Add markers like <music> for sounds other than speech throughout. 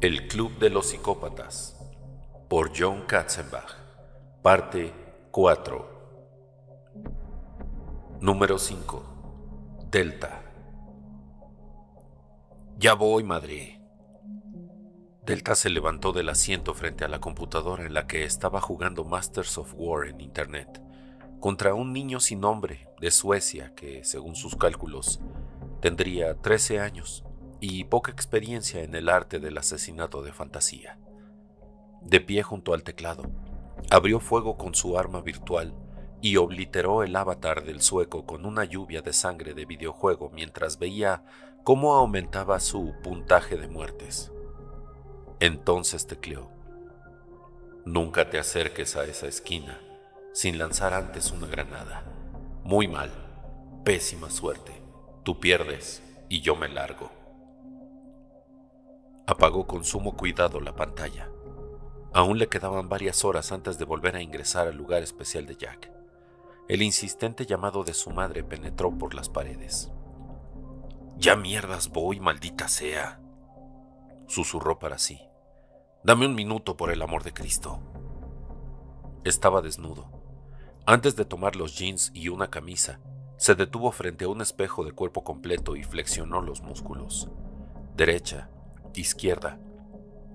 El Club de los Psicópatas por John Katzenbach Parte 4 Número 5 Delta Ya voy, madre. Delta se levantó del asiento frente a la computadora en la que estaba jugando Masters of War en Internet contra un niño sin nombre de Suecia que, según sus cálculos, tendría 13 años y poca experiencia en el arte del asesinato de fantasía. De pie junto al teclado, abrió fuego con su arma virtual y obliteró el avatar del sueco con una lluvia de sangre de videojuego mientras veía cómo aumentaba su puntaje de muertes. Entonces tecleó. Nunca te acerques a esa esquina sin lanzar antes una granada. Muy mal. Pésima suerte. Tú pierdes y yo me largo. Apagó con sumo cuidado la pantalla. Aún le quedaban varias horas antes de volver a ingresar al lugar especial de Jack. El insistente llamado de su madre penetró por las paredes. Ya mierdas voy, maldita sea, susurró para sí. Dame un minuto por el amor de Cristo. Estaba desnudo. Antes de tomar los jeans y una camisa, se detuvo frente a un espejo de cuerpo completo y flexionó los músculos. Derecha, izquierda.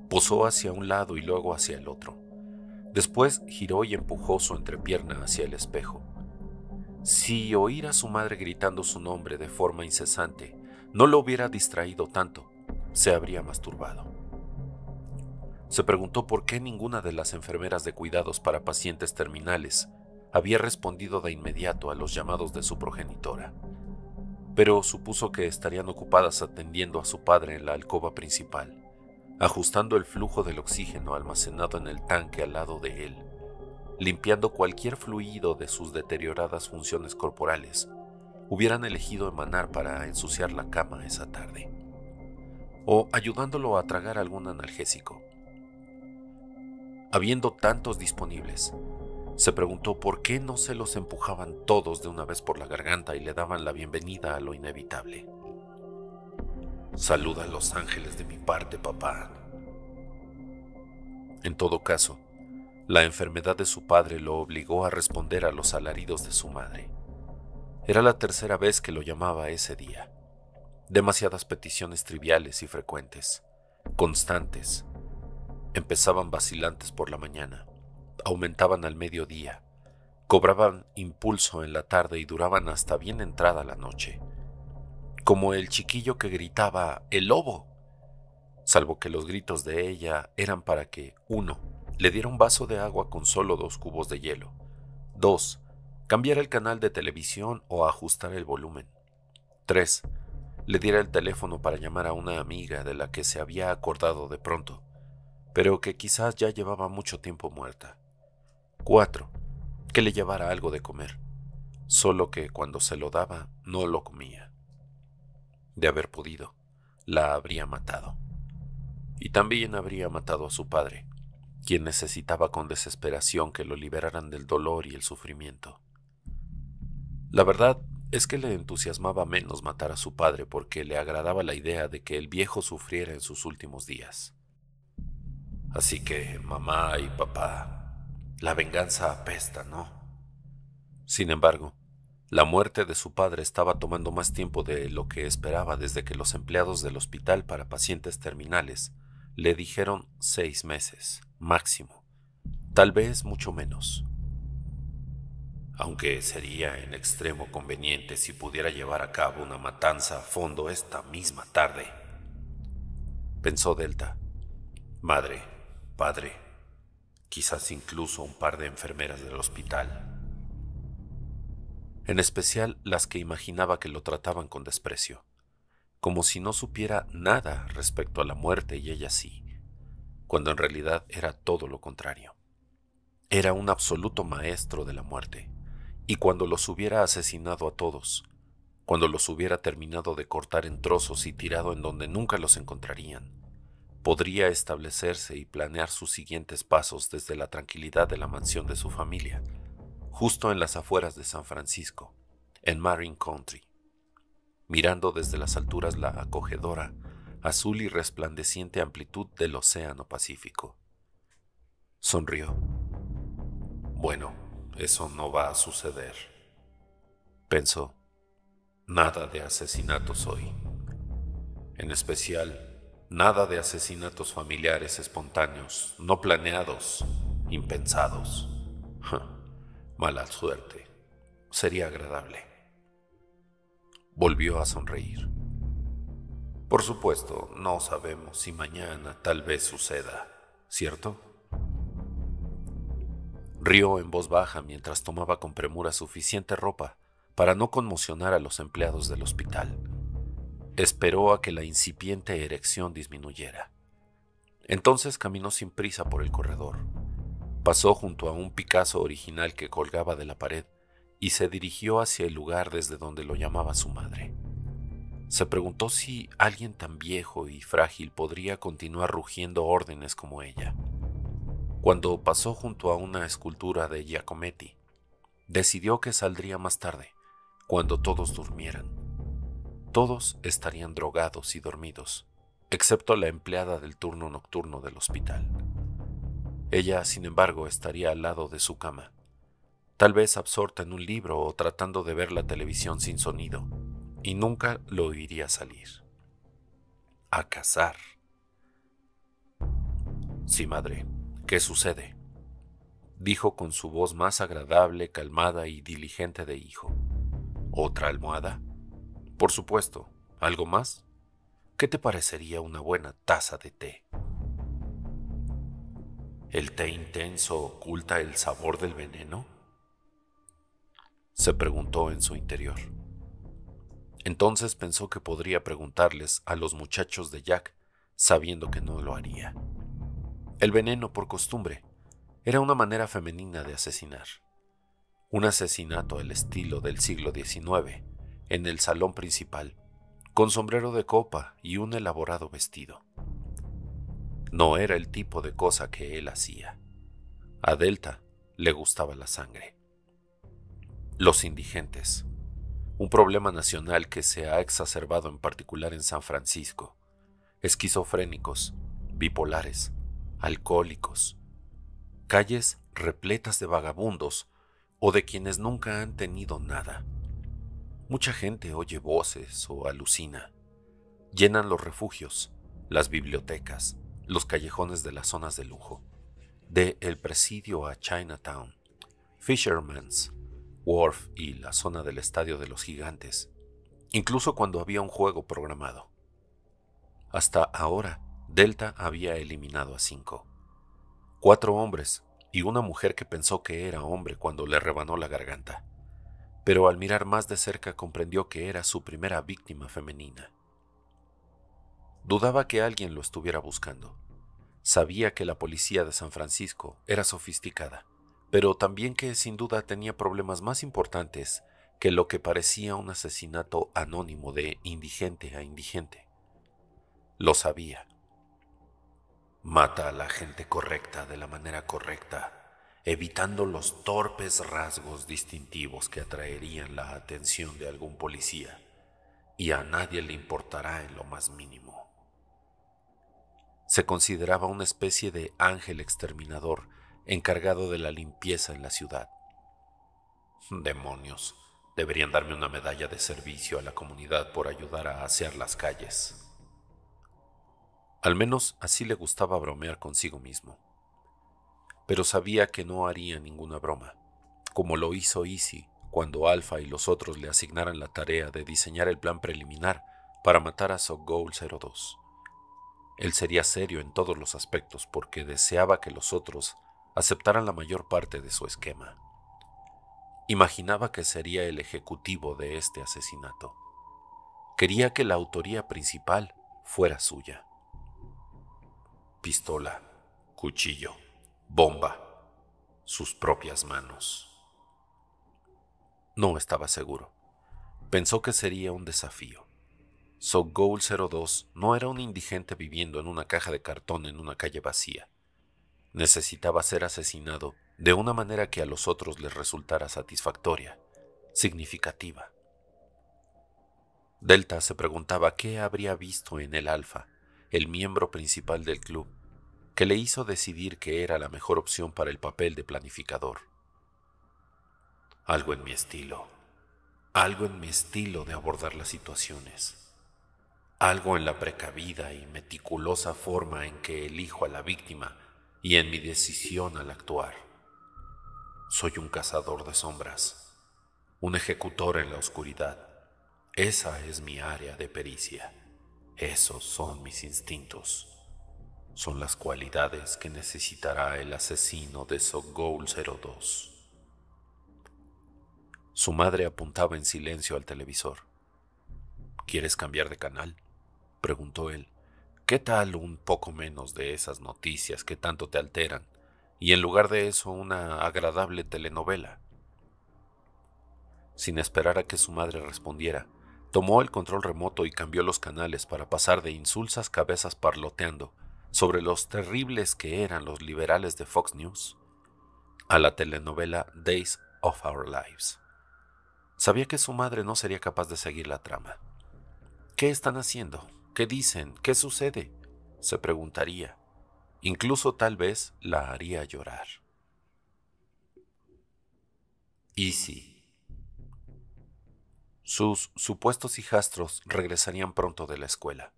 Posó hacia un lado y luego hacia el otro. Después giró y empujó su entrepierna hacia el espejo. Si oír a su madre gritando su nombre de forma incesante, no lo hubiera distraído tanto, se habría masturbado. Se preguntó por qué ninguna de las enfermeras de cuidados para pacientes terminales había respondido de inmediato a los llamados de su progenitora pero supuso que estarían ocupadas atendiendo a su padre en la alcoba principal, ajustando el flujo del oxígeno almacenado en el tanque al lado de él, limpiando cualquier fluido de sus deterioradas funciones corporales, hubieran elegido emanar para ensuciar la cama esa tarde, o ayudándolo a tragar algún analgésico. Habiendo tantos disponibles, se preguntó por qué no se los empujaban todos de una vez por la garganta y le daban la bienvenida a lo inevitable. Saluda a los ángeles de mi parte, papá. En todo caso, la enfermedad de su padre lo obligó a responder a los alaridos de su madre. Era la tercera vez que lo llamaba ese día. Demasiadas peticiones triviales y frecuentes, constantes. Empezaban vacilantes por la mañana aumentaban al mediodía, cobraban impulso en la tarde y duraban hasta bien entrada la noche, como el chiquillo que gritaba ¡El lobo! salvo que los gritos de ella eran para que, uno, le diera un vaso de agua con solo dos cubos de hielo, dos, cambiara el canal de televisión o ajustara el volumen, tres, le diera el teléfono para llamar a una amiga de la que se había acordado de pronto, pero que quizás ya llevaba mucho tiempo muerta. Cuatro, que le llevara algo de comer, solo que cuando se lo daba no lo comía. De haber podido, la habría matado. Y también habría matado a su padre, quien necesitaba con desesperación que lo liberaran del dolor y el sufrimiento. La verdad es que le entusiasmaba menos matar a su padre porque le agradaba la idea de que el viejo sufriera en sus últimos días. Así que, mamá y papá, la venganza apesta, ¿no? Sin embargo, la muerte de su padre estaba tomando más tiempo de lo que esperaba desde que los empleados del hospital para pacientes terminales le dijeron seis meses, máximo, tal vez mucho menos. Aunque sería en extremo conveniente si pudiera llevar a cabo una matanza a fondo esta misma tarde, pensó Delta. Madre, padre, quizás incluso un par de enfermeras del hospital. En especial las que imaginaba que lo trataban con desprecio, como si no supiera nada respecto a la muerte y ella sí, cuando en realidad era todo lo contrario. Era un absoluto maestro de la muerte, y cuando los hubiera asesinado a todos, cuando los hubiera terminado de cortar en trozos y tirado en donde nunca los encontrarían, podría establecerse y planear sus siguientes pasos desde la tranquilidad de la mansión de su familia, justo en las afueras de San Francisco, en Marine Country, mirando desde las alturas la acogedora, azul y resplandeciente amplitud del Océano Pacífico. Sonrió. Bueno, eso no va a suceder, pensó. Nada de asesinatos hoy. En especial, Nada de asesinatos familiares espontáneos, no planeados, impensados. mala suerte. Sería agradable. Volvió a sonreír. Por supuesto, no sabemos si mañana tal vez suceda, ¿cierto? Rió en voz baja mientras tomaba con premura suficiente ropa para no conmocionar a los empleados del hospital. Esperó a que la incipiente erección disminuyera. Entonces caminó sin prisa por el corredor. Pasó junto a un Picasso original que colgaba de la pared y se dirigió hacia el lugar desde donde lo llamaba su madre. Se preguntó si alguien tan viejo y frágil podría continuar rugiendo órdenes como ella. Cuando pasó junto a una escultura de Giacometti, decidió que saldría más tarde, cuando todos durmieran. Todos estarían drogados y dormidos, excepto la empleada del turno nocturno del hospital. Ella, sin embargo, estaría al lado de su cama, tal vez absorta en un libro o tratando de ver la televisión sin sonido, y nunca lo oiría salir. A cazar. Sí, madre, ¿qué sucede? dijo con su voz más agradable, calmada y diligente de hijo. ¿Otra almohada? Por supuesto, ¿algo más? ¿Qué te parecería una buena taza de té? ¿El té intenso oculta el sabor del veneno? Se preguntó en su interior. Entonces pensó que podría preguntarles a los muchachos de Jack, sabiendo que no lo haría. El veneno, por costumbre, era una manera femenina de asesinar. Un asesinato al estilo del siglo XIX, en el salón principal, con sombrero de copa y un elaborado vestido. No era el tipo de cosa que él hacía. A Delta le gustaba la sangre. Los indigentes, un problema nacional que se ha exacerbado en particular en San Francisco, esquizofrénicos, bipolares, alcohólicos, calles repletas de vagabundos o de quienes nunca han tenido nada Mucha gente oye voces o alucina. Llenan los refugios, las bibliotecas, los callejones de las zonas de lujo. De El Presidio a Chinatown, Fisherman's, Wharf y la zona del Estadio de los Gigantes, incluso cuando había un juego programado. Hasta ahora, Delta había eliminado a cinco. Cuatro hombres y una mujer que pensó que era hombre cuando le rebanó la garganta pero al mirar más de cerca comprendió que era su primera víctima femenina. Dudaba que alguien lo estuviera buscando. Sabía que la policía de San Francisco era sofisticada, pero también que sin duda tenía problemas más importantes que lo que parecía un asesinato anónimo de indigente a indigente. Lo sabía. Mata a la gente correcta de la manera correcta evitando los torpes rasgos distintivos que atraerían la atención de algún policía, y a nadie le importará en lo más mínimo. Se consideraba una especie de ángel exterminador encargado de la limpieza en la ciudad. Demonios, deberían darme una medalla de servicio a la comunidad por ayudar a asear las calles. Al menos así le gustaba bromear consigo mismo pero sabía que no haría ninguna broma, como lo hizo Easy cuando Alpha y los otros le asignaran la tarea de diseñar el plan preliminar para matar a Sogol 02. Él sería serio en todos los aspectos porque deseaba que los otros aceptaran la mayor parte de su esquema. Imaginaba que sería el ejecutivo de este asesinato. Quería que la autoría principal fuera suya. Pistola, cuchillo bomba, sus propias manos. No estaba seguro. Pensó que sería un desafío. So Goal 02 no era un indigente viviendo en una caja de cartón en una calle vacía. Necesitaba ser asesinado de una manera que a los otros les resultara satisfactoria, significativa. Delta se preguntaba qué habría visto en el Alfa, el miembro principal del club, que le hizo decidir que era la mejor opción para el papel de planificador. Algo en mi estilo, algo en mi estilo de abordar las situaciones, algo en la precavida y meticulosa forma en que elijo a la víctima y en mi decisión al actuar. Soy un cazador de sombras, un ejecutor en la oscuridad. Esa es mi área de pericia. Esos son mis instintos son las cualidades que necesitará el asesino de Sogol 02. Su madre apuntaba en silencio al televisor. ¿Quieres cambiar de canal? preguntó él. ¿Qué tal un poco menos de esas noticias que tanto te alteran? Y en lugar de eso una agradable telenovela. Sin esperar a que su madre respondiera, tomó el control remoto y cambió los canales para pasar de insulsas cabezas parloteando sobre los terribles que eran los liberales de Fox News, a la telenovela Days of Our Lives. Sabía que su madre no sería capaz de seguir la trama. ¿Qué están haciendo? ¿Qué dicen? ¿Qué sucede? se preguntaría. Incluso tal vez la haría llorar. Y sí. Sus supuestos hijastros regresarían pronto de la escuela.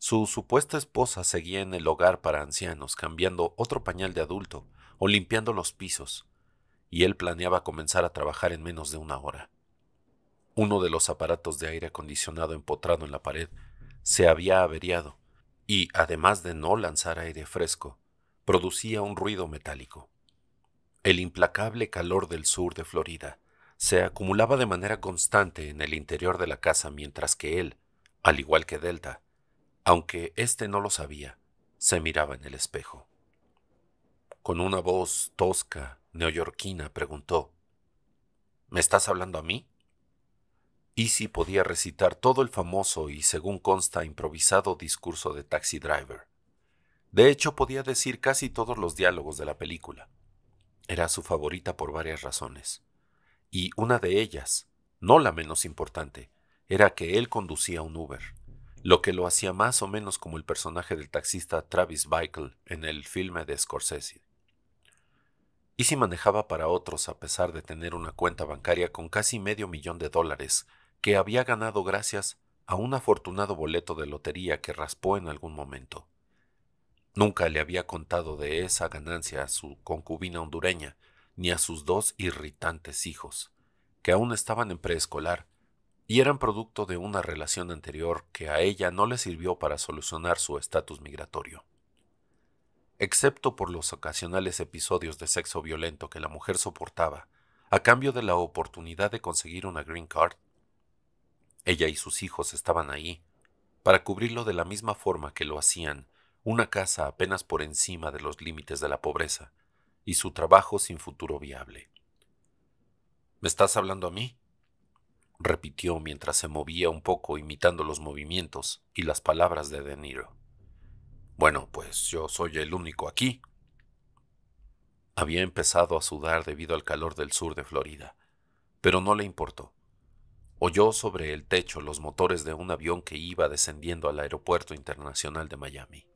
Su supuesta esposa seguía en el hogar para ancianos cambiando otro pañal de adulto o limpiando los pisos, y él planeaba comenzar a trabajar en menos de una hora. Uno de los aparatos de aire acondicionado empotrado en la pared se había averiado y, además de no lanzar aire fresco, producía un ruido metálico. El implacable calor del sur de Florida se acumulaba de manera constante en el interior de la casa mientras que él, al igual que Delta, aunque éste no lo sabía, se miraba en el espejo. Con una voz tosca, neoyorquina, preguntó, ¿Me estás hablando a mí? Easy podía recitar todo el famoso y, según consta, improvisado discurso de Taxi Driver. De hecho, podía decir casi todos los diálogos de la película. Era su favorita por varias razones. Y una de ellas, no la menos importante, era que él conducía un Uber lo que lo hacía más o menos como el personaje del taxista Travis Bickle en el filme de Scorsese. Y si manejaba para otros a pesar de tener una cuenta bancaria con casi medio millón de dólares que había ganado gracias a un afortunado boleto de lotería que raspó en algún momento. Nunca le había contado de esa ganancia a su concubina hondureña ni a sus dos irritantes hijos, que aún estaban en preescolar y eran producto de una relación anterior que a ella no le sirvió para solucionar su estatus migratorio. Excepto por los ocasionales episodios de sexo violento que la mujer soportaba, a cambio de la oportunidad de conseguir una green card, ella y sus hijos estaban ahí, para cubrirlo de la misma forma que lo hacían, una casa apenas por encima de los límites de la pobreza, y su trabajo sin futuro viable. ¿Me estás hablando a mí? repitió mientras se movía un poco imitando los movimientos y las palabras de De Niro. Bueno, pues yo soy el único aquí. Había empezado a sudar debido al calor del sur de Florida, pero no le importó. Oyó sobre el techo los motores de un avión que iba descendiendo al Aeropuerto Internacional de Miami.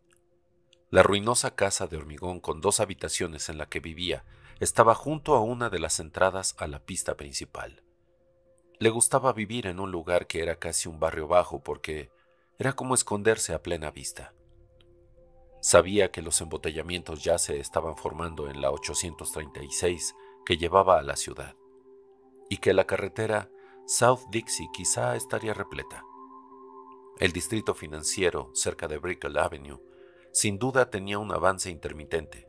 La ruinosa casa de hormigón con dos habitaciones en la que vivía estaba junto a una de las entradas a la pista principal. Le gustaba vivir en un lugar que era casi un barrio bajo porque era como esconderse a plena vista. Sabía que los embotellamientos ya se estaban formando en la 836 que llevaba a la ciudad y que la carretera South Dixie quizá estaría repleta. El distrito financiero cerca de Brickell Avenue sin duda tenía un avance intermitente,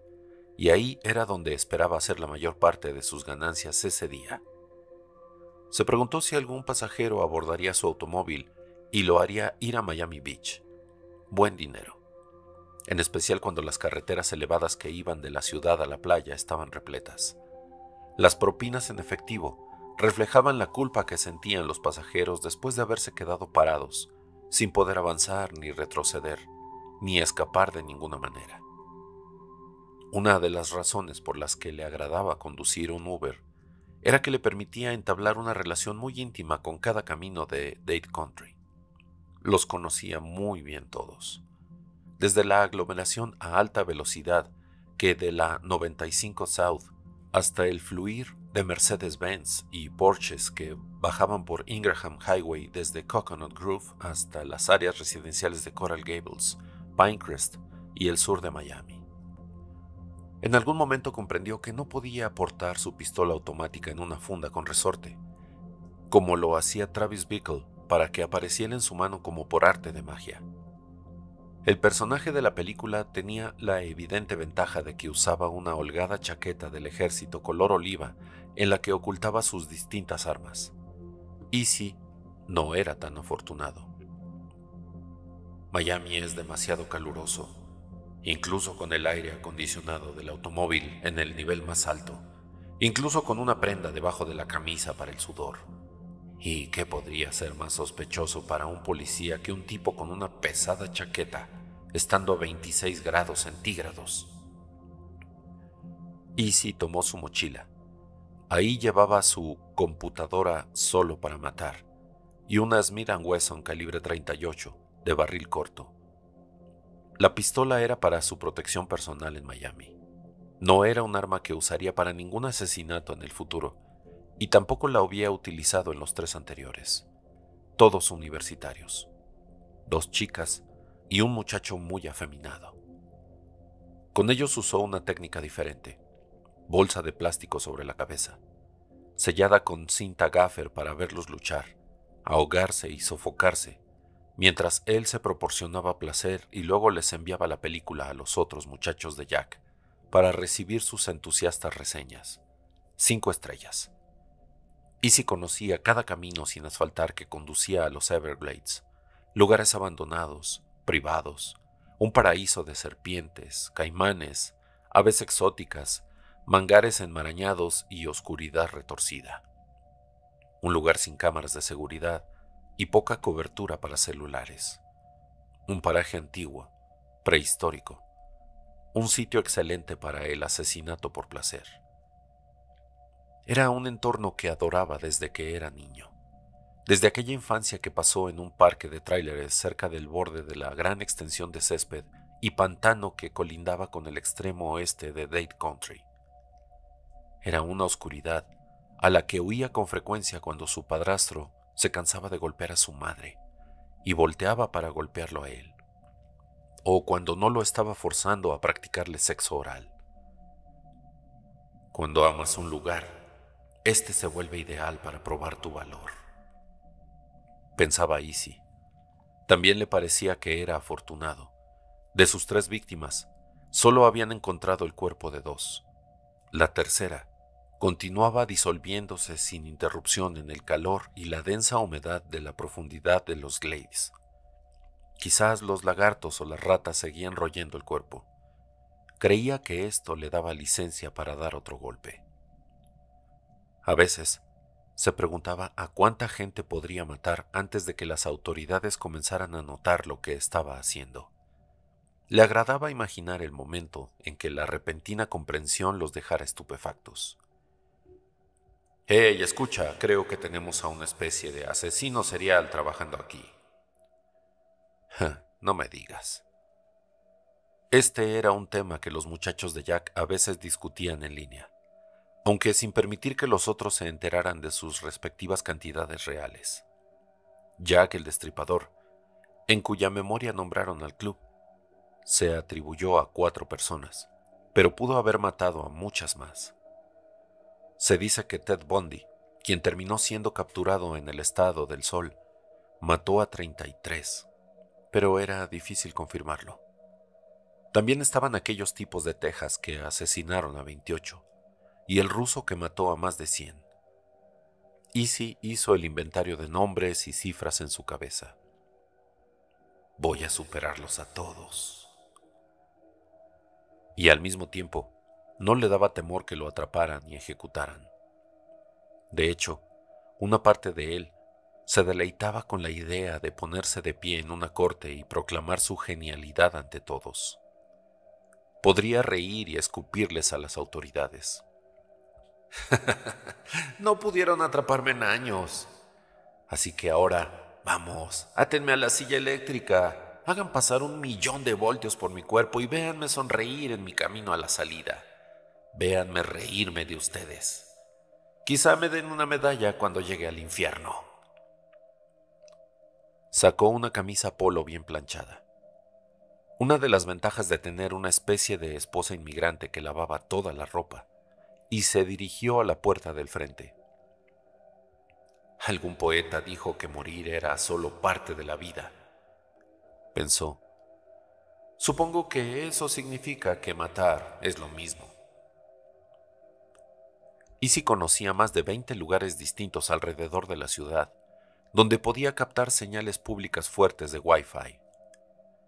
y ahí era donde esperaba hacer la mayor parte de sus ganancias ese día. Se preguntó si algún pasajero abordaría su automóvil y lo haría ir a Miami Beach. Buen dinero. En especial cuando las carreteras elevadas que iban de la ciudad a la playa estaban repletas. Las propinas en efectivo reflejaban la culpa que sentían los pasajeros después de haberse quedado parados, sin poder avanzar ni retroceder, ni escapar de ninguna manera. Una de las razones por las que le agradaba conducir un Uber era que le permitía entablar una relación muy íntima con cada camino de Date Country. Los conocía muy bien todos, desde la aglomeración a alta velocidad que de la 95 South hasta el fluir de Mercedes-Benz y Porsches que bajaban por Ingraham Highway desde Coconut Grove hasta las áreas residenciales de Coral Gables, Pinecrest y el sur de Miami. En algún momento comprendió que no podía aportar su pistola automática en una funda con resorte, como lo hacía Travis Bickle para que apareciera en su mano como por arte de magia. El personaje de la película tenía la evidente ventaja de que usaba una holgada chaqueta del ejército color oliva en la que ocultaba sus distintas armas. Easy no era tan afortunado. Miami es demasiado caluroso, incluso con el aire acondicionado del automóvil en el nivel más alto, incluso con una prenda debajo de la camisa para el sudor. ¿Y qué podría ser más sospechoso para un policía que un tipo con una pesada chaqueta, estando a 26 grados centígrados? Easy tomó su mochila. Ahí llevaba su computadora solo para matar y una Smith Wesson calibre 38 de barril corto la pistola era para su protección personal en Miami. No era un arma que usaría para ningún asesinato en el futuro, y tampoco la había utilizado en los tres anteriores. Todos universitarios. Dos chicas y un muchacho muy afeminado. Con ellos usó una técnica diferente. Bolsa de plástico sobre la cabeza, sellada con cinta gaffer para verlos luchar, ahogarse y sofocarse mientras él se proporcionaba placer y luego les enviaba la película a los otros muchachos de Jack para recibir sus entusiastas reseñas. Cinco estrellas. Easy conocía cada camino sin asfaltar que conducía a los Everglades, lugares abandonados, privados, un paraíso de serpientes, caimanes, aves exóticas, mangares enmarañados y oscuridad retorcida. Un lugar sin cámaras de seguridad, y poca cobertura para celulares. Un paraje antiguo, prehistórico, un sitio excelente para el asesinato por placer. Era un entorno que adoraba desde que era niño, desde aquella infancia que pasó en un parque de tráileres cerca del borde de la gran extensión de césped y pantano que colindaba con el extremo oeste de Dade Country. Era una oscuridad a la que huía con frecuencia cuando su padrastro se cansaba de golpear a su madre y volteaba para golpearlo a él, o cuando no lo estaba forzando a practicarle sexo oral. Cuando amas un lugar, este se vuelve ideal para probar tu valor. Pensaba Izzy. También le parecía que era afortunado. De sus tres víctimas, solo habían encontrado el cuerpo de dos. La tercera continuaba disolviéndose sin interrupción en el calor y la densa humedad de la profundidad de los glades. Quizás los lagartos o las ratas seguían royendo el cuerpo. Creía que esto le daba licencia para dar otro golpe. A veces, se preguntaba a cuánta gente podría matar antes de que las autoridades comenzaran a notar lo que estaba haciendo. Le agradaba imaginar el momento en que la repentina comprensión los dejara estupefactos. Hey, escucha, creo que tenemos a una especie de asesino serial trabajando aquí. no me digas. Este era un tema que los muchachos de Jack a veces discutían en línea, aunque sin permitir que los otros se enteraran de sus respectivas cantidades reales. Jack el Destripador, en cuya memoria nombraron al club, se atribuyó a cuatro personas, pero pudo haber matado a muchas más. Se dice que Ted Bundy, quien terminó siendo capturado en el estado del Sol, mató a 33, pero era difícil confirmarlo. También estaban aquellos tipos de Texas que asesinaron a 28 y el ruso que mató a más de 100. Easy hizo el inventario de nombres y cifras en su cabeza. Voy a superarlos a todos. Y al mismo tiempo, no le daba temor que lo atraparan y ejecutaran. De hecho, una parte de él se deleitaba con la idea de ponerse de pie en una corte y proclamar su genialidad ante todos. Podría reír y escupirles a las autoridades. <laughs> no pudieron atraparme en años. Así que ahora, vamos, átenme a la silla eléctrica, hagan pasar un millón de voltios por mi cuerpo y véanme sonreír en mi camino a la salida véanme reírme de ustedes. Quizá me den una medalla cuando llegue al infierno. Sacó una camisa polo bien planchada. Una de las ventajas de tener una especie de esposa inmigrante que lavaba toda la ropa, y se dirigió a la puerta del frente. Algún poeta dijo que morir era solo parte de la vida, pensó. Supongo que eso significa que matar es lo mismo si conocía más de 20 lugares distintos alrededor de la ciudad, donde podía captar señales públicas fuertes de Wi-Fi.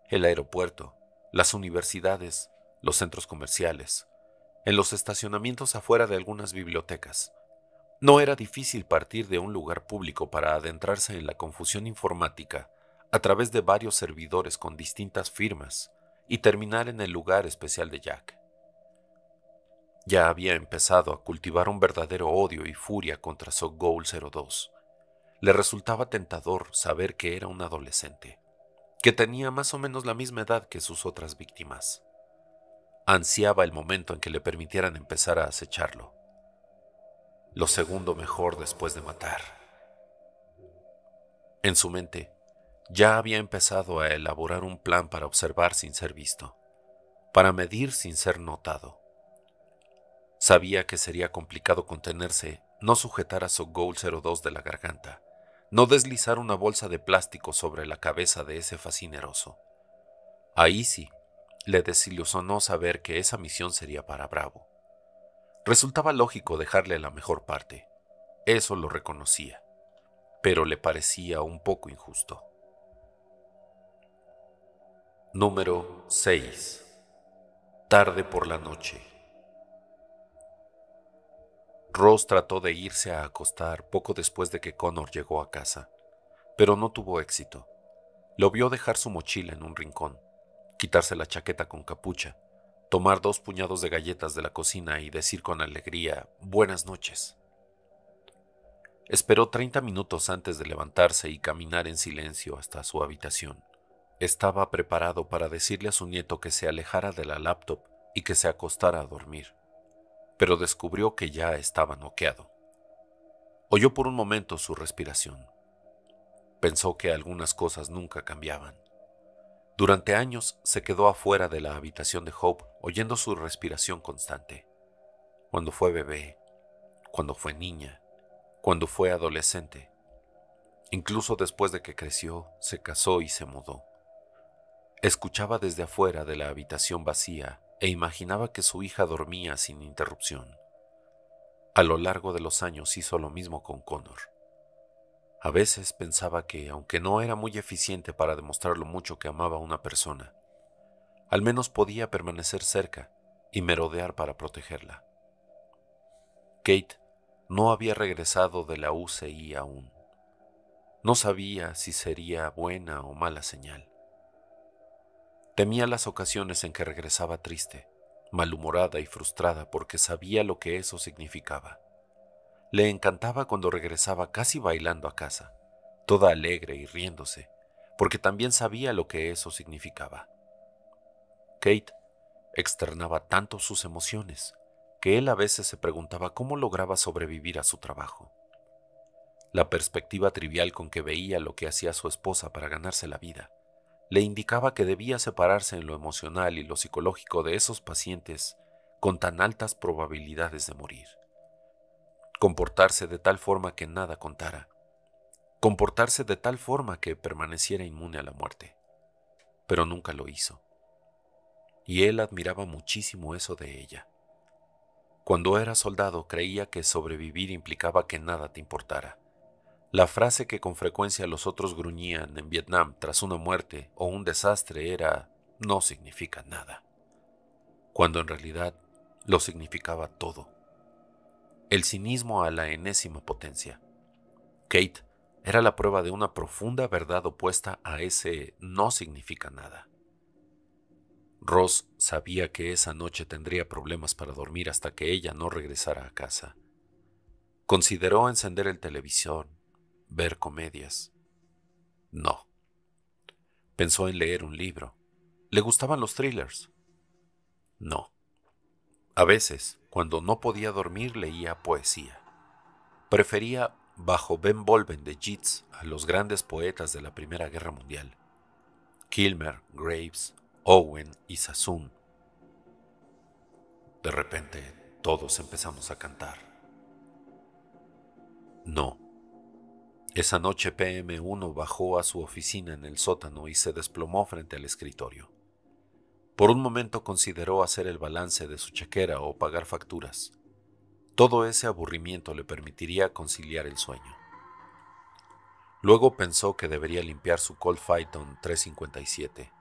El aeropuerto, las universidades, los centros comerciales, en los estacionamientos afuera de algunas bibliotecas. No era difícil partir de un lugar público para adentrarse en la confusión informática a través de varios servidores con distintas firmas y terminar en el lugar especial de Jack. Ya había empezado a cultivar un verdadero odio y furia contra Sogol 02. Le resultaba tentador saber que era un adolescente, que tenía más o menos la misma edad que sus otras víctimas. Ansiaba el momento en que le permitieran empezar a acecharlo. Lo segundo mejor después de matar. En su mente, ya había empezado a elaborar un plan para observar sin ser visto, para medir sin ser notado Sabía que sería complicado contenerse, no sujetar a Sogol 02 de la garganta, no deslizar una bolsa de plástico sobre la cabeza de ese fascineroso. Ahí sí, le desilusionó saber que esa misión sería para Bravo. Resultaba lógico dejarle la mejor parte, eso lo reconocía, pero le parecía un poco injusto. Número 6. Tarde por la noche. Ross trató de irse a acostar poco después de que Connor llegó a casa, pero no tuvo éxito. Lo vio dejar su mochila en un rincón, quitarse la chaqueta con capucha, tomar dos puñados de galletas de la cocina y decir con alegría buenas noches. Esperó 30 minutos antes de levantarse y caminar en silencio hasta su habitación. Estaba preparado para decirle a su nieto que se alejara de la laptop y que se acostara a dormir pero descubrió que ya estaba noqueado. Oyó por un momento su respiración. Pensó que algunas cosas nunca cambiaban. Durante años se quedó afuera de la habitación de Hope oyendo su respiración constante. Cuando fue bebé, cuando fue niña, cuando fue adolescente, incluso después de que creció, se casó y se mudó. Escuchaba desde afuera de la habitación vacía e imaginaba que su hija dormía sin interrupción. A lo largo de los años hizo lo mismo con Connor. A veces pensaba que, aunque no era muy eficiente para demostrar lo mucho que amaba a una persona, al menos podía permanecer cerca y merodear para protegerla. Kate no había regresado de la UCI aún. No sabía si sería buena o mala señal. Temía las ocasiones en que regresaba triste, malhumorada y frustrada porque sabía lo que eso significaba. Le encantaba cuando regresaba casi bailando a casa, toda alegre y riéndose, porque también sabía lo que eso significaba. Kate externaba tanto sus emociones que él a veces se preguntaba cómo lograba sobrevivir a su trabajo. La perspectiva trivial con que veía lo que hacía su esposa para ganarse la vida, le indicaba que debía separarse en lo emocional y lo psicológico de esos pacientes con tan altas probabilidades de morir. Comportarse de tal forma que nada contara. Comportarse de tal forma que permaneciera inmune a la muerte. Pero nunca lo hizo. Y él admiraba muchísimo eso de ella. Cuando era soldado creía que sobrevivir implicaba que nada te importara la frase que con frecuencia los otros gruñían en Vietnam tras una muerte o un desastre era no significa nada, cuando en realidad lo significaba todo. El cinismo a la enésima potencia. Kate era la prueba de una profunda verdad opuesta a ese no significa nada. Ross sabía que esa noche tendría problemas para dormir hasta que ella no regresara a casa. Consideró encender el televisor ver comedias. No. Pensó en leer un libro. ¿Le gustaban los thrillers? No. A veces, cuando no podía dormir, leía poesía. Prefería Bajo Ben Volven de Yeats a los grandes poetas de la Primera Guerra Mundial. Kilmer, Graves, Owen y Sassoon. De repente, todos empezamos a cantar. No. Esa noche PM1 bajó a su oficina en el sótano y se desplomó frente al escritorio. Por un momento consideró hacer el balance de su chequera o pagar facturas. Todo ese aburrimiento le permitiría conciliar el sueño. Luego pensó que debería limpiar su Colt Python 357.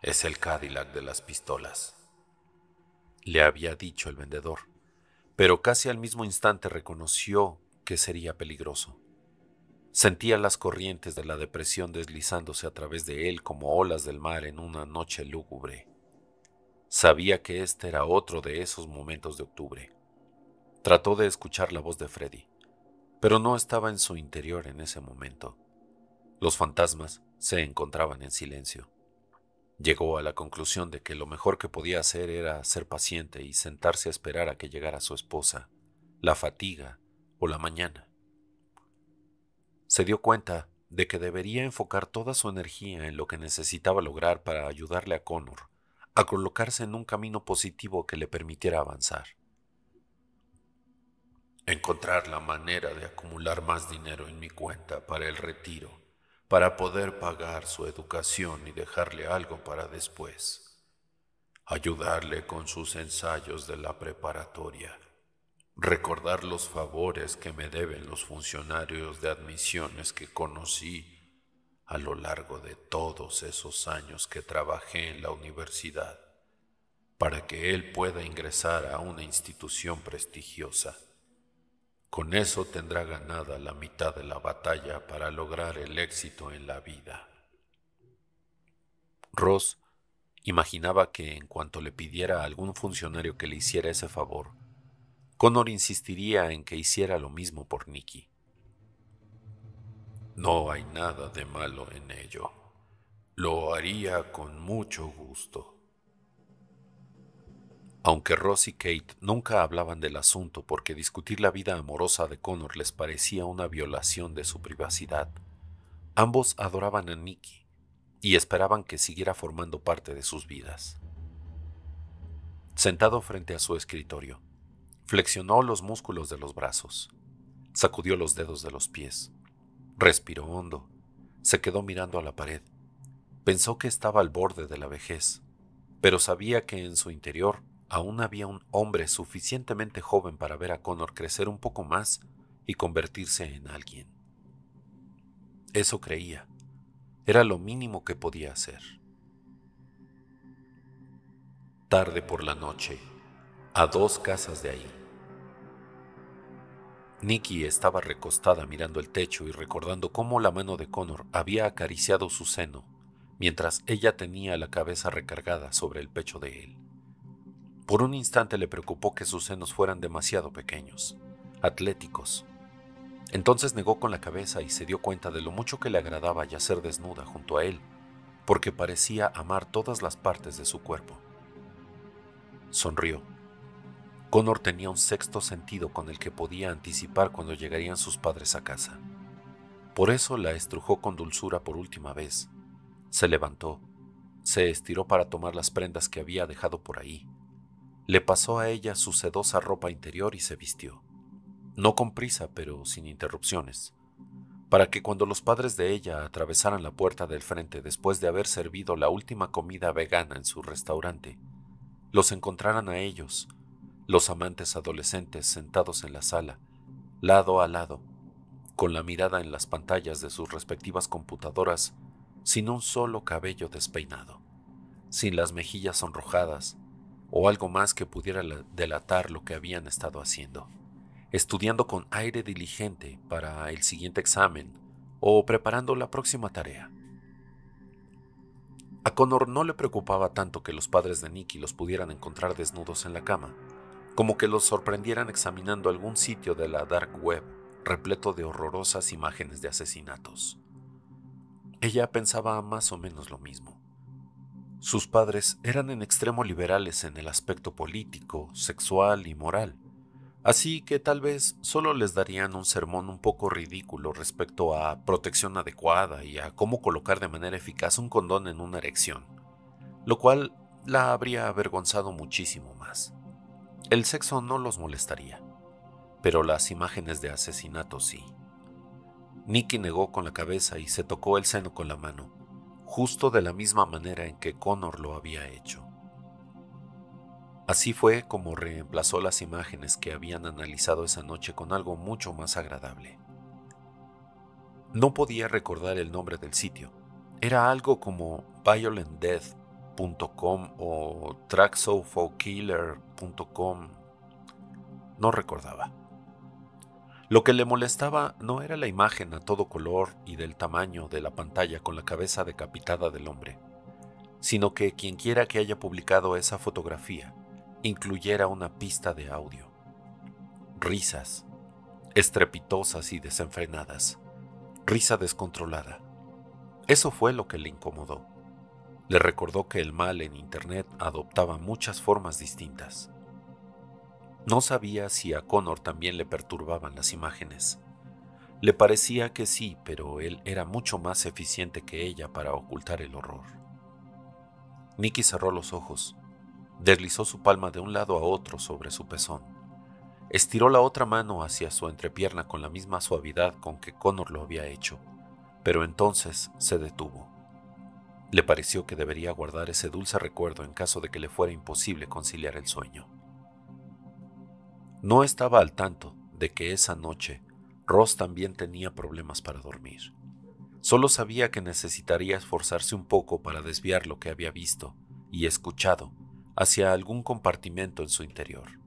Es el Cadillac de las pistolas, le había dicho el vendedor, pero casi al mismo instante reconoció que sería peligroso. Sentía las corrientes de la depresión deslizándose a través de él como olas del mar en una noche lúgubre. Sabía que este era otro de esos momentos de octubre. Trató de escuchar la voz de Freddy, pero no estaba en su interior en ese momento. Los fantasmas se encontraban en silencio. Llegó a la conclusión de que lo mejor que podía hacer era ser paciente y sentarse a esperar a que llegara su esposa, la fatiga o la mañana. Se dio cuenta de que debería enfocar toda su energía en lo que necesitaba lograr para ayudarle a Connor a colocarse en un camino positivo que le permitiera avanzar. Encontrar la manera de acumular más dinero en mi cuenta para el retiro, para poder pagar su educación y dejarle algo para después. Ayudarle con sus ensayos de la preparatoria recordar los favores que me deben los funcionarios de admisiones que conocí a lo largo de todos esos años que trabajé en la universidad, para que él pueda ingresar a una institución prestigiosa. Con eso tendrá ganada la mitad de la batalla para lograr el éxito en la vida. Ross imaginaba que en cuanto le pidiera a algún funcionario que le hiciera ese favor, Connor insistiría en que hiciera lo mismo por Nicky. No hay nada de malo en ello. Lo haría con mucho gusto. Aunque Ross y Kate nunca hablaban del asunto porque discutir la vida amorosa de Connor les parecía una violación de su privacidad, ambos adoraban a Nicky y esperaban que siguiera formando parte de sus vidas. Sentado frente a su escritorio, Flexionó los músculos de los brazos, sacudió los dedos de los pies, respiró hondo, se quedó mirando a la pared. Pensó que estaba al borde de la vejez, pero sabía que en su interior aún había un hombre suficientemente joven para ver a Connor crecer un poco más y convertirse en alguien. Eso creía. Era lo mínimo que podía hacer. Tarde por la noche a dos casas de ahí. Nikki estaba recostada mirando el techo y recordando cómo la mano de Connor había acariciado su seno mientras ella tenía la cabeza recargada sobre el pecho de él. Por un instante le preocupó que sus senos fueran demasiado pequeños, atléticos. Entonces negó con la cabeza y se dio cuenta de lo mucho que le agradaba yacer desnuda junto a él, porque parecía amar todas las partes de su cuerpo. Sonrió Connor tenía un sexto sentido con el que podía anticipar cuando llegarían sus padres a casa. Por eso la estrujó con dulzura por última vez. Se levantó, se estiró para tomar las prendas que había dejado por ahí. Le pasó a ella su sedosa ropa interior y se vistió. No con prisa, pero sin interrupciones, para que cuando los padres de ella atravesaran la puerta del frente después de haber servido la última comida vegana en su restaurante, los encontraran a ellos, los amantes adolescentes sentados en la sala, lado a lado, con la mirada en las pantallas de sus respectivas computadoras, sin un solo cabello despeinado, sin las mejillas sonrojadas o algo más que pudiera delatar lo que habían estado haciendo, estudiando con aire diligente para el siguiente examen o preparando la próxima tarea. A Connor no le preocupaba tanto que los padres de Nicky los pudieran encontrar desnudos en la cama, como que los sorprendieran examinando algún sitio de la dark web repleto de horrorosas imágenes de asesinatos. Ella pensaba más o menos lo mismo. Sus padres eran en extremo liberales en el aspecto político, sexual y moral, así que tal vez solo les darían un sermón un poco ridículo respecto a protección adecuada y a cómo colocar de manera eficaz un condón en una erección, lo cual la habría avergonzado muchísimo más. El sexo no los molestaría, pero las imágenes de asesinato sí. Nicky negó con la cabeza y se tocó el seno con la mano, justo de la misma manera en que Connor lo había hecho. Así fue como reemplazó las imágenes que habían analizado esa noche con algo mucho más agradable. No podía recordar el nombre del sitio. Era algo como Violent Death o tracksofokiller.com. No recordaba. Lo que le molestaba no era la imagen a todo color y del tamaño de la pantalla con la cabeza decapitada del hombre, sino que quienquiera que haya publicado esa fotografía incluyera una pista de audio. Risas, estrepitosas y desenfrenadas, risa descontrolada. Eso fue lo que le incomodó. Le recordó que el mal en Internet adoptaba muchas formas distintas. No sabía si a Connor también le perturbaban las imágenes. Le parecía que sí, pero él era mucho más eficiente que ella para ocultar el horror. Nicky cerró los ojos, deslizó su palma de un lado a otro sobre su pezón, estiró la otra mano hacia su entrepierna con la misma suavidad con que Connor lo había hecho, pero entonces se detuvo. Le pareció que debería guardar ese dulce recuerdo en caso de que le fuera imposible conciliar el sueño. No estaba al tanto de que esa noche Ross también tenía problemas para dormir. Solo sabía que necesitaría esforzarse un poco para desviar lo que había visto y escuchado hacia algún compartimento en su interior.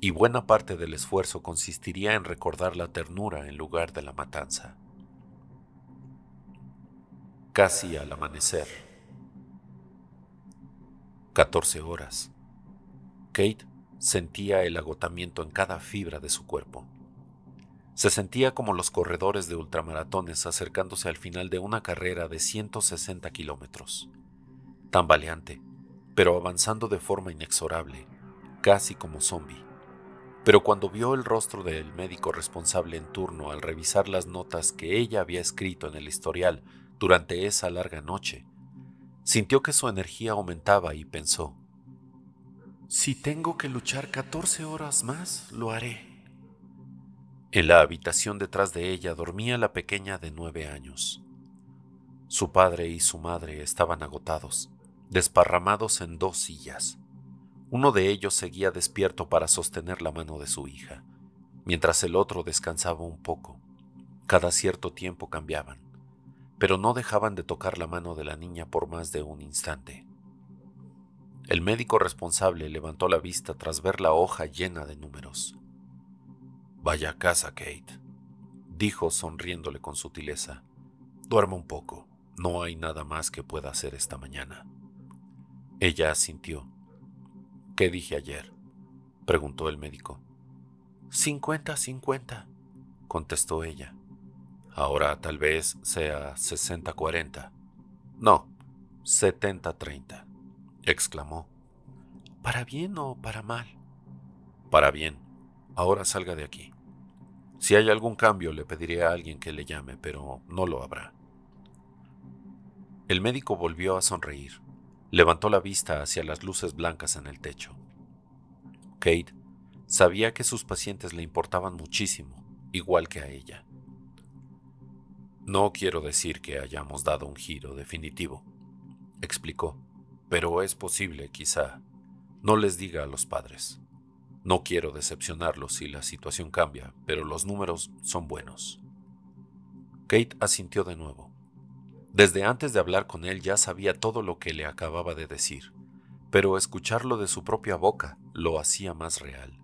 Y buena parte del esfuerzo consistiría en recordar la ternura en lugar de la matanza casi al amanecer. 14 horas. Kate sentía el agotamiento en cada fibra de su cuerpo. Se sentía como los corredores de ultramaratones acercándose al final de una carrera de 160 kilómetros. Tambaleante, pero avanzando de forma inexorable, casi como zombie. Pero cuando vio el rostro del médico responsable en turno al revisar las notas que ella había escrito en el historial durante esa larga noche. Sintió que su energía aumentaba y pensó, si tengo que luchar 14 horas más, lo haré. En la habitación detrás de ella dormía la pequeña de nueve años. Su padre y su madre estaban agotados, desparramados en dos sillas. Uno de ellos seguía despierto para sostener la mano de su hija, mientras el otro descansaba un poco. Cada cierto tiempo cambiaban pero no dejaban de tocar la mano de la niña por más de un instante. El médico responsable levantó la vista tras ver la hoja llena de números. Vaya a casa, Kate, dijo sonriéndole con sutileza. Duerma un poco, no hay nada más que pueda hacer esta mañana. Ella asintió. ¿Qué dije ayer? preguntó el médico. Cincuenta, cincuenta, contestó ella. Ahora tal vez sea 60-40. No, 70-30, exclamó. ¿Para bien o para mal? Para bien. Ahora salga de aquí. Si hay algún cambio le pediré a alguien que le llame, pero no lo habrá. El médico volvió a sonreír. Levantó la vista hacia las luces blancas en el techo. Kate sabía que sus pacientes le importaban muchísimo, igual que a ella. No quiero decir que hayamos dado un giro definitivo, explicó, pero es posible quizá. No les diga a los padres. No quiero decepcionarlos si la situación cambia, pero los números son buenos. Kate asintió de nuevo. Desde antes de hablar con él ya sabía todo lo que le acababa de decir, pero escucharlo de su propia boca lo hacía más real.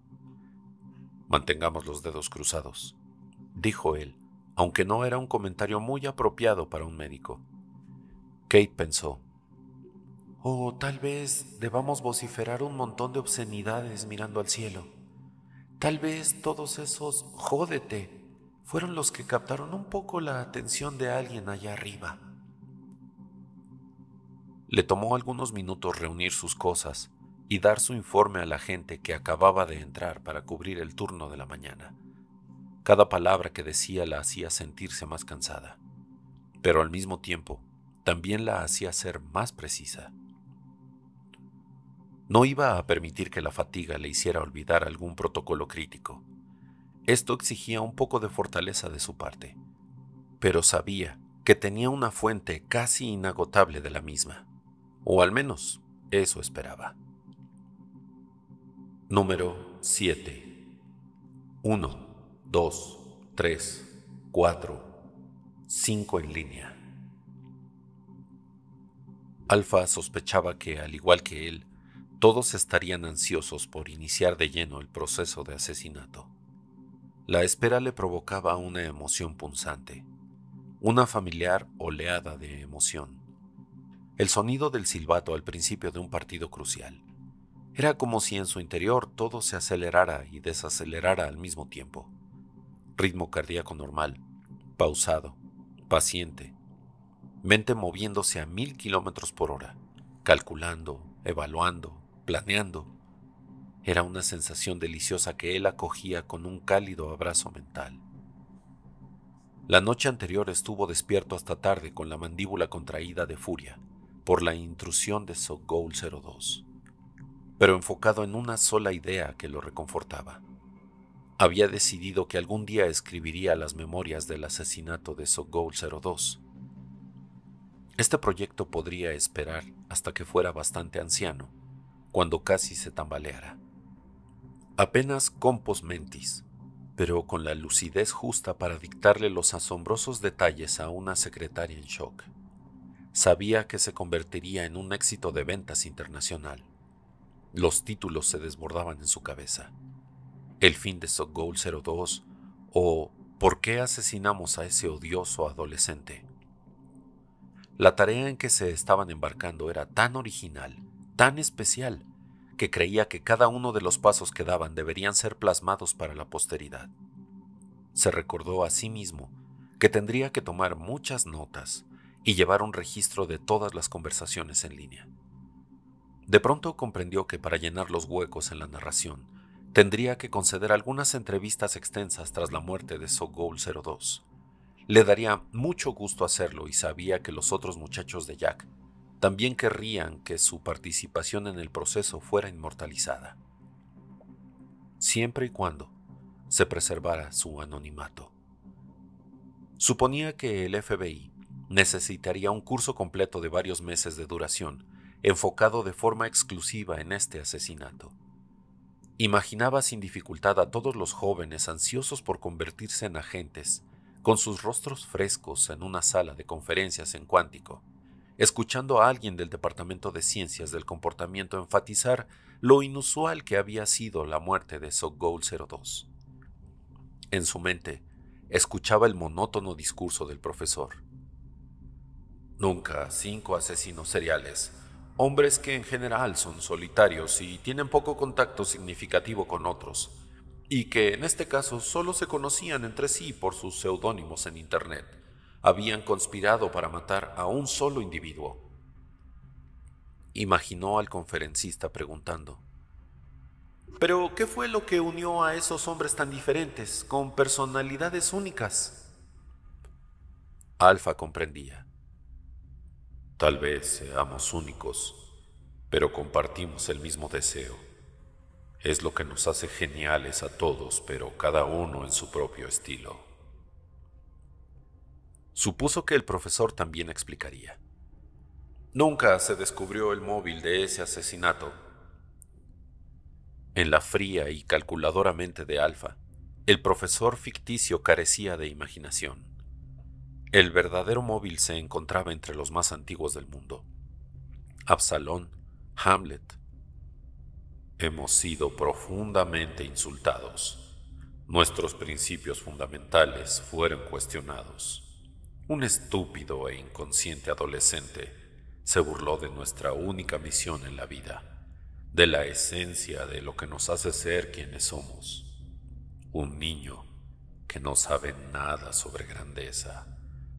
Mantengamos los dedos cruzados, dijo él, aunque no era un comentario muy apropiado para un médico. Kate pensó, oh, tal vez debamos vociferar un montón de obscenidades mirando al cielo. Tal vez todos esos jódete fueron los que captaron un poco la atención de alguien allá arriba. Le tomó algunos minutos reunir sus cosas y dar su informe a la gente que acababa de entrar para cubrir el turno de la mañana. Cada palabra que decía la hacía sentirse más cansada, pero al mismo tiempo también la hacía ser más precisa. No iba a permitir que la fatiga le hiciera olvidar algún protocolo crítico. Esto exigía un poco de fortaleza de su parte, pero sabía que tenía una fuente casi inagotable de la misma, o al menos eso esperaba. Número 7. 1. 2, tres, cuatro, cinco en línea. Alfa sospechaba que, al igual que él, todos estarían ansiosos por iniciar de lleno el proceso de asesinato. La espera le provocaba una emoción punzante, una familiar oleada de emoción. El sonido del silbato al principio de un partido crucial. Era como si en su interior todo se acelerara y desacelerara al mismo tiempo ritmo cardíaco normal, pausado, paciente, mente moviéndose a mil kilómetros por hora, calculando, evaluando, planeando. Era una sensación deliciosa que él acogía con un cálido abrazo mental. La noche anterior estuvo despierto hasta tarde con la mandíbula contraída de furia por la intrusión de Sogol 02, pero enfocado en una sola idea que lo reconfortaba. Había decidido que algún día escribiría las memorias del asesinato de Sogol 02. Este proyecto podría esperar hasta que fuera bastante anciano, cuando casi se tambaleara. Apenas compos mentis, pero con la lucidez justa para dictarle los asombrosos detalles a una secretaria en shock. Sabía que se convertiría en un éxito de ventas internacional. Los títulos se desbordaban en su cabeza el fin de Goal 02 o ¿Por qué asesinamos a ese odioso adolescente? La tarea en que se estaban embarcando era tan original, tan especial, que creía que cada uno de los pasos que daban deberían ser plasmados para la posteridad. Se recordó a sí mismo que tendría que tomar muchas notas y llevar un registro de todas las conversaciones en línea. De pronto comprendió que para llenar los huecos en la narración Tendría que conceder algunas entrevistas extensas tras la muerte de So 02. Le daría mucho gusto hacerlo y sabía que los otros muchachos de Jack también querrían que su participación en el proceso fuera inmortalizada, siempre y cuando se preservara su anonimato. Suponía que el FBI necesitaría un curso completo de varios meses de duración, enfocado de forma exclusiva en este asesinato. Imaginaba sin dificultad a todos los jóvenes ansiosos por convertirse en agentes, con sus rostros frescos en una sala de conferencias en cuántico, escuchando a alguien del Departamento de Ciencias del Comportamiento enfatizar lo inusual que había sido la muerte de SoGoal 02. En su mente, escuchaba el monótono discurso del profesor. Nunca cinco asesinos seriales hombres que en general son solitarios y tienen poco contacto significativo con otros, y que en este caso solo se conocían entre sí por sus seudónimos en Internet, habían conspirado para matar a un solo individuo. Imaginó al conferencista preguntando, ¿pero qué fue lo que unió a esos hombres tan diferentes, con personalidades únicas? Alfa comprendía. Tal vez seamos únicos, pero compartimos el mismo deseo. Es lo que nos hace geniales a todos, pero cada uno en su propio estilo. Supuso que el profesor también explicaría. Nunca se descubrió el móvil de ese asesinato. En la fría y calculadora mente de Alfa, el profesor ficticio carecía de imaginación. El verdadero móvil se encontraba entre los más antiguos del mundo. Absalón, Hamlet. Hemos sido profundamente insultados. Nuestros principios fundamentales fueron cuestionados. Un estúpido e inconsciente adolescente se burló de nuestra única misión en la vida, de la esencia de lo que nos hace ser quienes somos. Un niño que no sabe nada sobre grandeza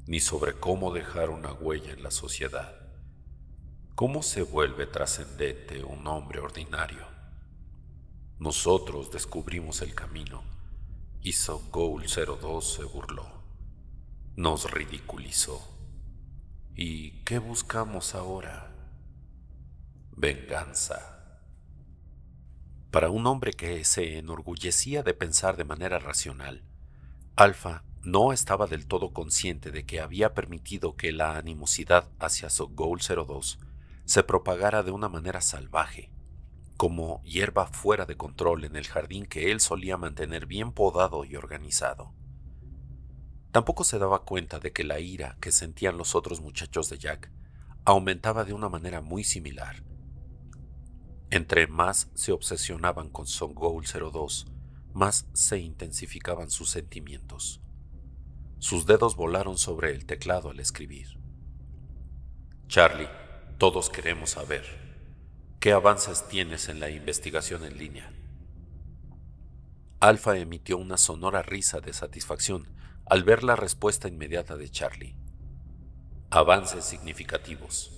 ni sobre cómo dejar una huella en la sociedad. ¿Cómo se vuelve trascendente un hombre ordinario? Nosotros descubrimos el camino y Goal 02 se burló, nos ridiculizó. ¿Y qué buscamos ahora? Venganza. Para un hombre que se enorgullecía de pensar de manera racional, Alfa no estaba del todo consciente de que había permitido que la animosidad hacia Sub-Goal 02 se propagara de una manera salvaje, como hierba fuera de control en el jardín que él solía mantener bien podado y organizado. Tampoco se daba cuenta de que la ira que sentían los otros muchachos de Jack aumentaba de una manera muy similar. Entre más se obsesionaban con Sub-Goal 02, más se intensificaban sus sentimientos. Sus dedos volaron sobre el teclado al escribir. Charlie, todos queremos saber, ¿qué avances tienes en la investigación en línea? Alfa emitió una sonora risa de satisfacción al ver la respuesta inmediata de Charlie. Avances significativos.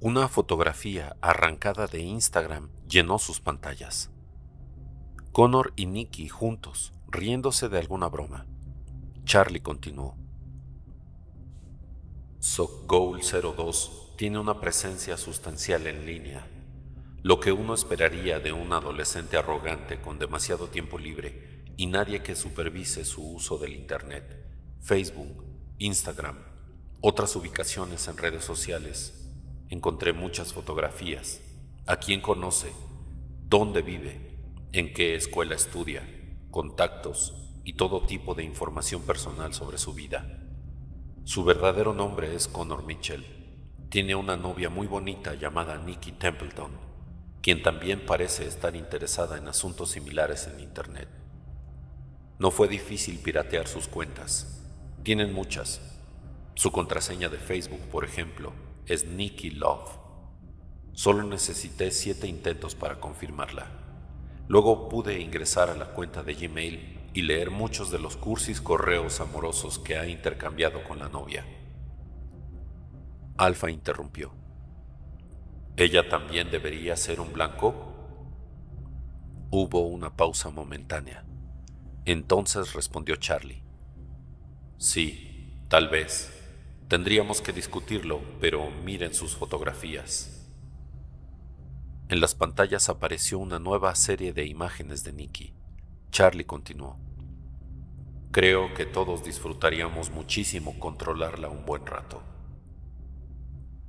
Una fotografía arrancada de Instagram llenó sus pantallas. Connor y Nicky juntos, riéndose de alguna broma. Charlie continuó. Goal 02 tiene una presencia sustancial en línea, lo que uno esperaría de un adolescente arrogante con demasiado tiempo libre y nadie que supervise su uso del Internet, Facebook, Instagram, otras ubicaciones en redes sociales. Encontré muchas fotografías, a quién conoce, dónde vive, en qué escuela estudia, contactos, y todo tipo de información personal sobre su vida. Su verdadero nombre es Connor Mitchell. Tiene una novia muy bonita llamada Nikki Templeton, quien también parece estar interesada en asuntos similares en Internet. No fue difícil piratear sus cuentas. Tienen muchas. Su contraseña de Facebook, por ejemplo, es Nikki Love. Solo necesité siete intentos para confirmarla. Luego pude ingresar a la cuenta de Gmail y leer muchos de los cursis correos amorosos que ha intercambiado con la novia. Alfa interrumpió. ¿Ella también debería ser un blanco? Hubo una pausa momentánea. Entonces respondió Charlie. Sí, tal vez. Tendríamos que discutirlo, pero miren sus fotografías. En las pantallas apareció una nueva serie de imágenes de Nicky. Charlie continuó. Creo que todos disfrutaríamos muchísimo controlarla un buen rato.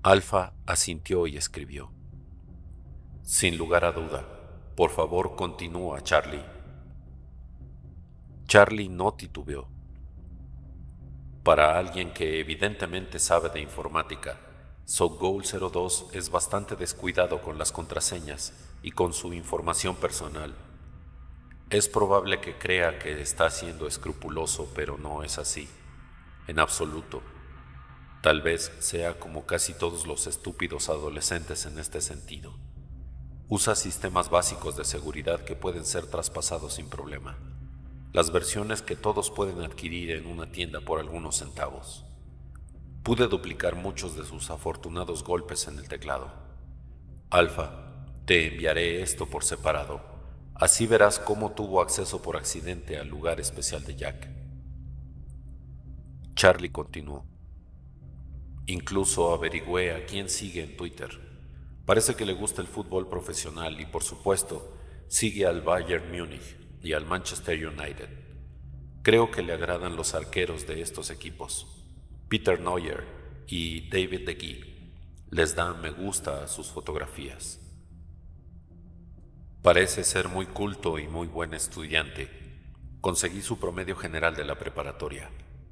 Alfa asintió y escribió. Sin lugar a duda, por favor continúa, Charlie. Charlie no titubeó. Para alguien que evidentemente sabe de informática, SoGoal02 es bastante descuidado con las contraseñas y con su información personal es probable que crea que está siendo escrupuloso, pero no es así, en absoluto. Tal vez sea como casi todos los estúpidos adolescentes en este sentido. Usa sistemas básicos de seguridad que pueden ser traspasados sin problema. Las versiones que todos pueden adquirir en una tienda por algunos centavos. Pude duplicar muchos de sus afortunados golpes en el teclado. Alfa, te enviaré esto por separado Así verás cómo tuvo acceso por accidente al lugar especial de Jack. Charlie continuó. Incluso averigüé a quién sigue en Twitter. Parece que le gusta el fútbol profesional y por supuesto sigue al Bayern Múnich y al Manchester United. Creo que le agradan los arqueros de estos equipos. Peter Neuer y David De Gea les dan me gusta a sus fotografías. Parece ser muy culto y muy buen estudiante. Conseguí su promedio general de la preparatoria,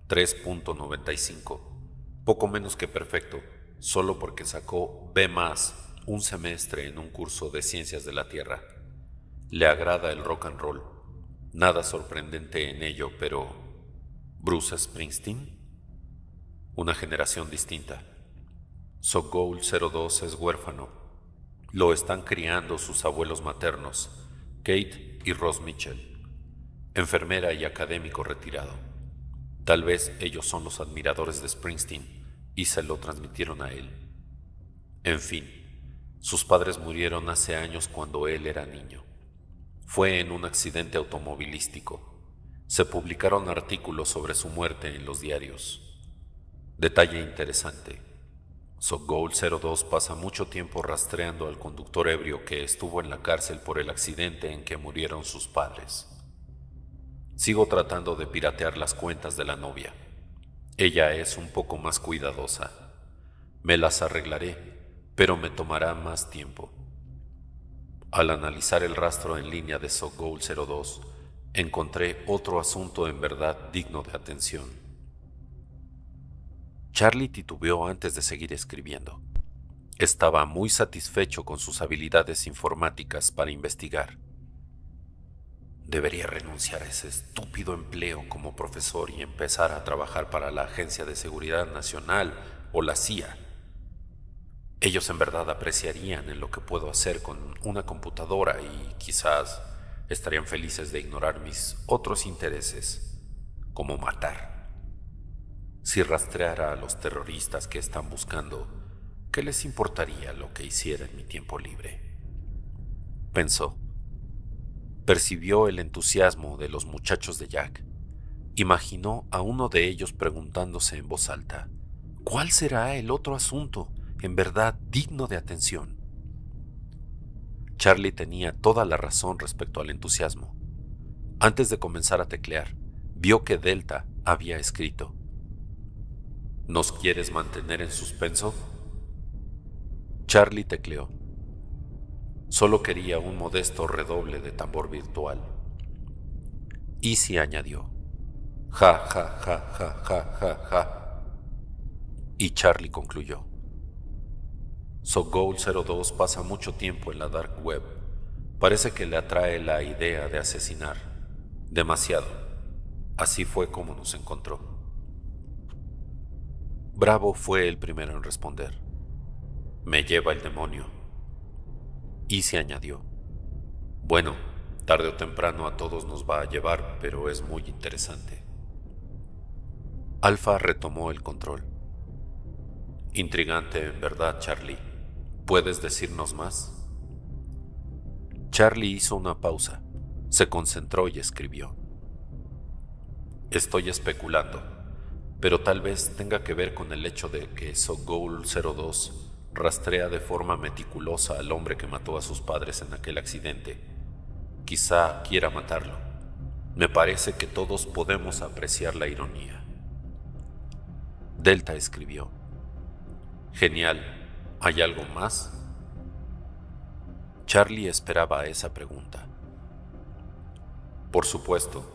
3.95, poco menos que perfecto, solo porque sacó B más un semestre en un curso de ciencias de la Tierra. Le agrada el rock and roll. Nada sorprendente en ello, pero... ¿Bruce Springsteen? Una generación distinta. So 02 es huérfano lo están criando sus abuelos maternos, Kate y Ross Mitchell, enfermera y académico retirado. Tal vez ellos son los admiradores de Springsteen y se lo transmitieron a él. En fin, sus padres murieron hace años cuando él era niño. Fue en un accidente automovilístico. Se publicaron artículos sobre su muerte en los diarios. Detalle interesante. Sogol 02 pasa mucho tiempo rastreando al conductor ebrio que estuvo en la cárcel por el accidente en que murieron sus padres. Sigo tratando de piratear las cuentas de la novia. Ella es un poco más cuidadosa. Me las arreglaré, pero me tomará más tiempo. Al analizar el rastro en línea de Sogol 02, encontré otro asunto en verdad digno de atención. Charlie titubeó antes de seguir escribiendo. Estaba muy satisfecho con sus habilidades informáticas para investigar. Debería renunciar a ese estúpido empleo como profesor y empezar a trabajar para la Agencia de Seguridad Nacional o la CIA. Ellos en verdad apreciarían en lo que puedo hacer con una computadora y quizás estarían felices de ignorar mis otros intereses, como matar. Si rastreara a los terroristas que están buscando, ¿qué les importaría lo que hiciera en mi tiempo libre? Pensó. Percibió el entusiasmo de los muchachos de Jack. Imaginó a uno de ellos preguntándose en voz alta, ¿cuál será el otro asunto en verdad digno de atención? Charlie tenía toda la razón respecto al entusiasmo. Antes de comenzar a teclear, vio que Delta había escrito, ¿Nos quieres mantener en suspenso? Charlie tecleó. Solo quería un modesto redoble de tambor virtual. Easy añadió. Ja, ja, ja, ja, ja, ja, ja. Y Charlie concluyó. SoGoal 02 pasa mucho tiempo en la dark web. Parece que le atrae la idea de asesinar. Demasiado. Así fue como nos encontró. Bravo fue el primero en responder. Me lleva el demonio. Y se añadió. Bueno, tarde o temprano a todos nos va a llevar, pero es muy interesante. Alfa retomó el control. Intrigante en verdad, Charlie. ¿Puedes decirnos más? Charlie hizo una pausa, se concentró y escribió. Estoy especulando pero tal vez tenga que ver con el hecho de que Sogol 02 rastrea de forma meticulosa al hombre que mató a sus padres en aquel accidente. Quizá quiera matarlo. Me parece que todos podemos apreciar la ironía. Delta escribió, Genial, ¿hay algo más? Charlie esperaba esa pregunta. Por supuesto,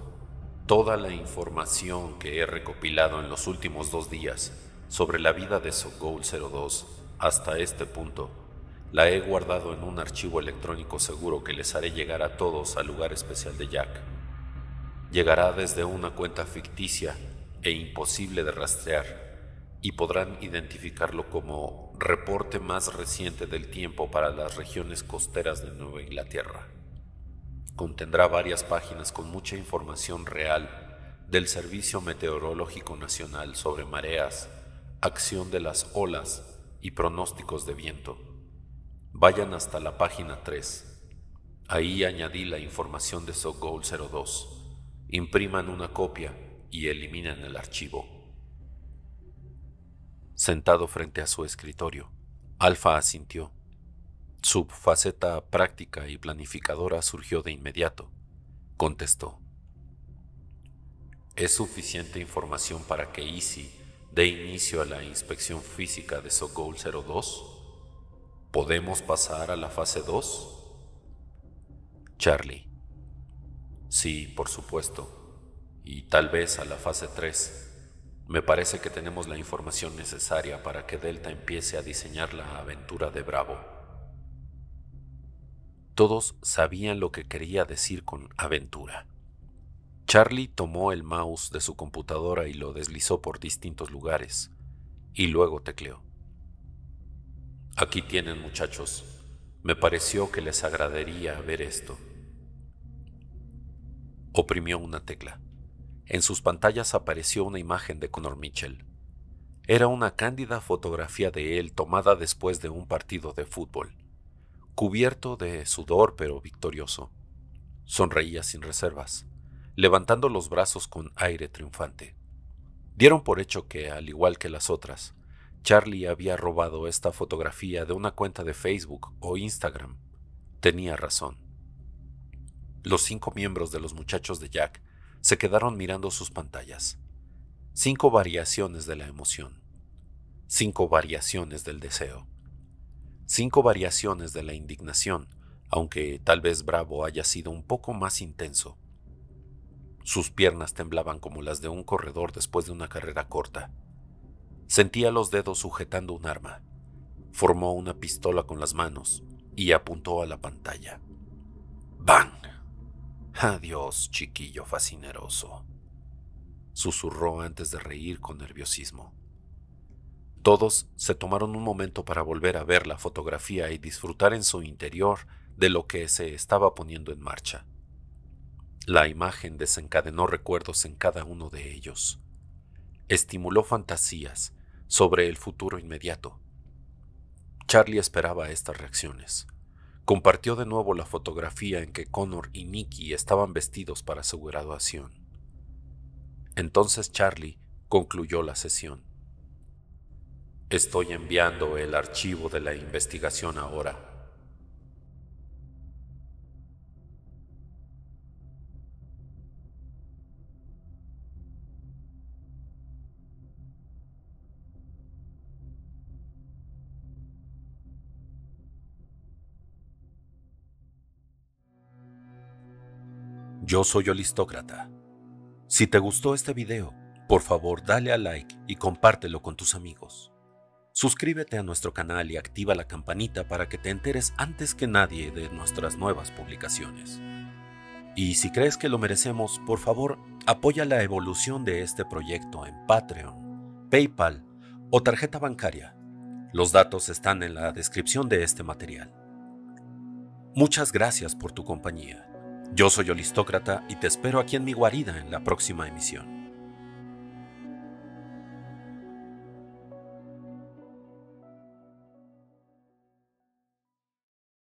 toda la información que he recopilado en los últimos dos días sobre la vida de Sogol 02 hasta este punto, la he guardado en un archivo electrónico seguro que les haré llegar a todos al lugar especial de Jack. Llegará desde una cuenta ficticia e imposible de rastrear, y podrán identificarlo como reporte más reciente del tiempo para las regiones costeras de Nueva Inglaterra. Contendrá varias páginas con mucha información real del Servicio Meteorológico Nacional sobre mareas, acción de las olas y pronósticos de viento. Vayan hasta la página 3. Ahí añadí la información de sogol 02. Impriman una copia y eliminan el archivo. Sentado frente a su escritorio, Alfa asintió. Su faceta práctica y planificadora surgió de inmediato. Contestó. Es suficiente información para que Easy dé inicio a la inspección física de Sogol 02. ¿Podemos pasar a la fase 2? Charlie. Sí, por supuesto. Y tal vez a la fase 3. Me parece que tenemos la información necesaria para que Delta empiece a diseñar la aventura de Bravo. Todos sabían lo que quería decir con aventura. Charlie tomó el mouse de su computadora y lo deslizó por distintos lugares, y luego tecleó. Aquí tienen muchachos, me pareció que les agradaría ver esto. Oprimió una tecla. En sus pantallas apareció una imagen de Connor Mitchell. Era una cándida fotografía de él tomada después de un partido de fútbol cubierto de sudor pero victorioso. Sonreía sin reservas, levantando los brazos con aire triunfante. Dieron por hecho que, al igual que las otras, Charlie había robado esta fotografía de una cuenta de Facebook o Instagram. Tenía razón. Los cinco miembros de los muchachos de Jack se quedaron mirando sus pantallas. Cinco variaciones de la emoción. Cinco variaciones del deseo. Cinco variaciones de la indignación, aunque tal vez Bravo haya sido un poco más intenso. Sus piernas temblaban como las de un corredor después de una carrera corta. Sentía los dedos sujetando un arma. Formó una pistola con las manos y apuntó a la pantalla. ¡Bang! Adiós, chiquillo fascineroso, susurró antes de reír con nerviosismo. Todos se tomaron un momento para volver a ver la fotografía y disfrutar en su interior de lo que se estaba poniendo en marcha. La imagen desencadenó recuerdos en cada uno de ellos. Estimuló fantasías sobre el futuro inmediato. Charlie esperaba estas reacciones. Compartió de nuevo la fotografía en que Connor y Nicky estaban vestidos para su graduación. Entonces Charlie concluyó la sesión. Estoy enviando el archivo de la investigación ahora. Yo soy Olistócrata. Si te gustó este video, por favor dale a like y compártelo con tus amigos. Suscríbete a nuestro canal y activa la campanita para que te enteres antes que nadie de nuestras nuevas publicaciones. Y si crees que lo merecemos, por favor, apoya la evolución de este proyecto en Patreon, PayPal o tarjeta bancaria. Los datos están en la descripción de este material. Muchas gracias por tu compañía. Yo soy Olistócrata y te espero aquí en mi guarida en la próxima emisión.